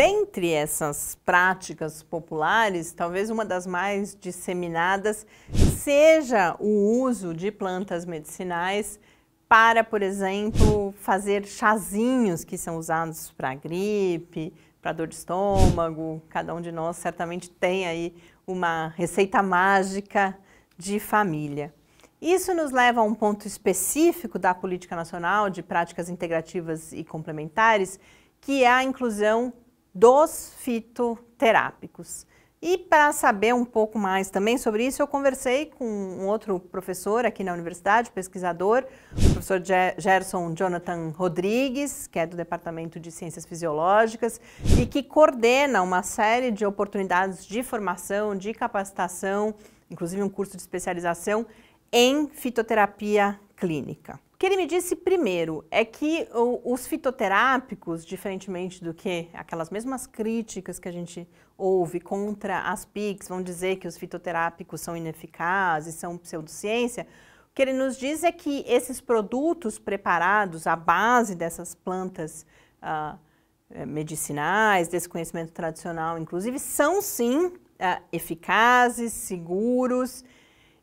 Dentre essas práticas populares, talvez uma das mais disseminadas seja o uso de plantas medicinais para, por exemplo, fazer chazinhos que são usados para gripe, para dor de estômago. Cada um de nós certamente tem aí uma receita mágica de família. Isso nos leva a um ponto específico da Política Nacional de Práticas Integrativas e Complementares, que é a inclusão dos fitoterápicos. E para saber um pouco mais também sobre isso, eu conversei com um outro professor aqui na universidade, pesquisador, o professor Gerson Jonathan Rodrigues, que é do Departamento de Ciências Fisiológicas e que coordena uma série de oportunidades de formação, de capacitação, inclusive um curso de especialização em fitoterapia clínica que ele me disse primeiro é que os fitoterápicos, diferentemente do que aquelas mesmas críticas que a gente ouve contra as PICs, vão dizer que os fitoterápicos são ineficazes, são pseudociência, o que ele nos diz é que esses produtos preparados à base dessas plantas ah, eh, medicinais, desse conhecimento tradicional, inclusive, são sim ah, eficazes, seguros,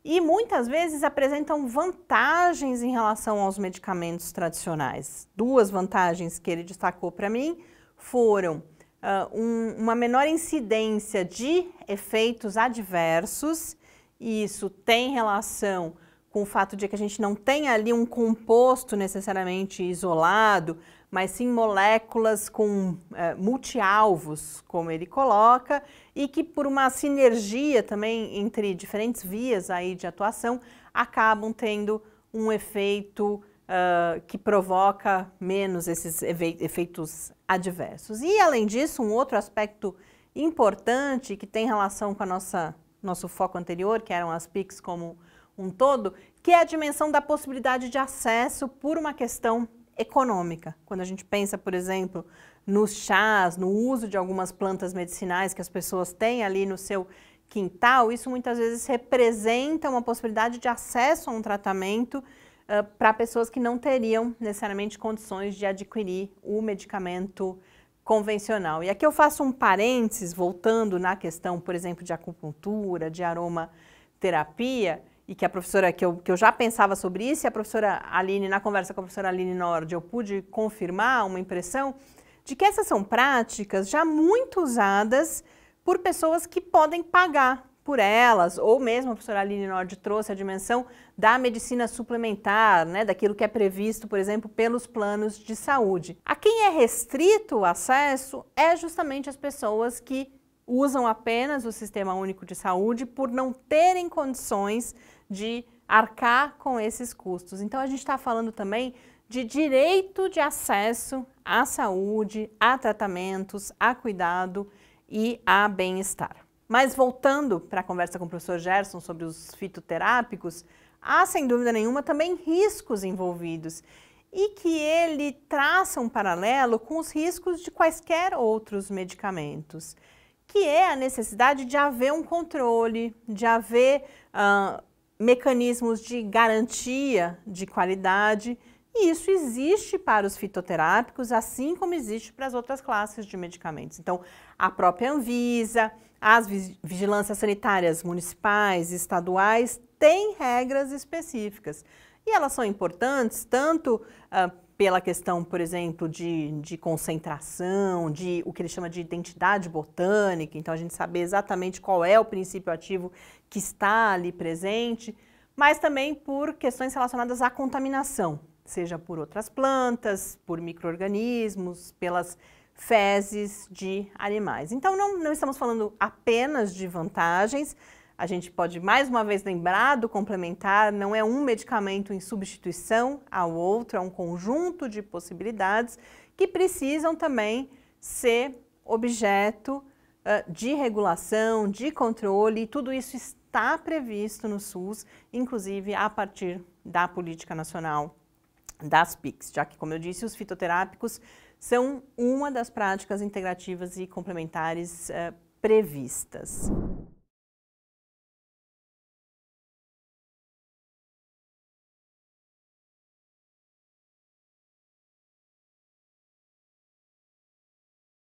e muitas vezes apresentam vantagens em relação aos medicamentos tradicionais. Duas vantagens que ele destacou para mim foram uh, um, uma menor incidência de efeitos adversos, e isso tem relação com o fato de que a gente não tem ali um composto necessariamente isolado, mas sim moléculas com é, multialvos, como ele coloca, e que por uma sinergia também entre diferentes vias aí de atuação acabam tendo um efeito uh, que provoca menos esses efeitos adversos. E além disso, um outro aspecto importante que tem relação com a nossa nosso foco anterior, que eram as PICs como um todo, que é a dimensão da possibilidade de acesso por uma questão econômica. Quando a gente pensa, por exemplo, nos chás, no uso de algumas plantas medicinais que as pessoas têm ali no seu quintal, isso muitas vezes representa uma possibilidade de acesso a um tratamento uh, para pessoas que não teriam necessariamente condições de adquirir o medicamento convencional. E aqui eu faço um parênteses, voltando na questão, por exemplo, de acupuntura, de aromaterapia, e que a professora, que eu, que eu já pensava sobre isso, e a professora Aline, na conversa com a professora Aline Nord, eu pude confirmar uma impressão de que essas são práticas já muito usadas por pessoas que podem pagar por elas, ou mesmo a professora Aline Nord trouxe a dimensão da medicina suplementar, né, daquilo que é previsto, por exemplo, pelos planos de saúde. A quem é restrito o acesso é justamente as pessoas que usam apenas o Sistema Único de Saúde por não terem condições de arcar com esses custos. Então, a gente está falando também de direito de acesso à saúde, a tratamentos, a cuidado e a bem-estar. Mas voltando para a conversa com o professor Gerson sobre os fitoterápicos, há sem dúvida nenhuma também riscos envolvidos e que ele traça um paralelo com os riscos de quaisquer outros medicamentos que é a necessidade de haver um controle, de haver uh, mecanismos de garantia de qualidade. E isso existe para os fitoterápicos, assim como existe para as outras classes de medicamentos. Então, a própria Anvisa, as vigilâncias sanitárias municipais, estaduais, têm regras específicas. E elas são importantes tanto uh, pela questão, por exemplo, de, de concentração, de o que ele chama de identidade botânica, então a gente saber exatamente qual é o princípio ativo que está ali presente, mas também por questões relacionadas à contaminação, seja por outras plantas, por micro-organismos, pelas fezes de animais. Então não, não estamos falando apenas de vantagens, a gente pode mais uma vez lembrar do complementar, não é um medicamento em substituição ao outro, é um conjunto de possibilidades que precisam também ser objeto uh, de regulação, de controle, e tudo isso está previsto no SUS, inclusive a partir da Política Nacional das PICs, já que, como eu disse, os fitoterápicos são uma das práticas integrativas e complementares uh, previstas.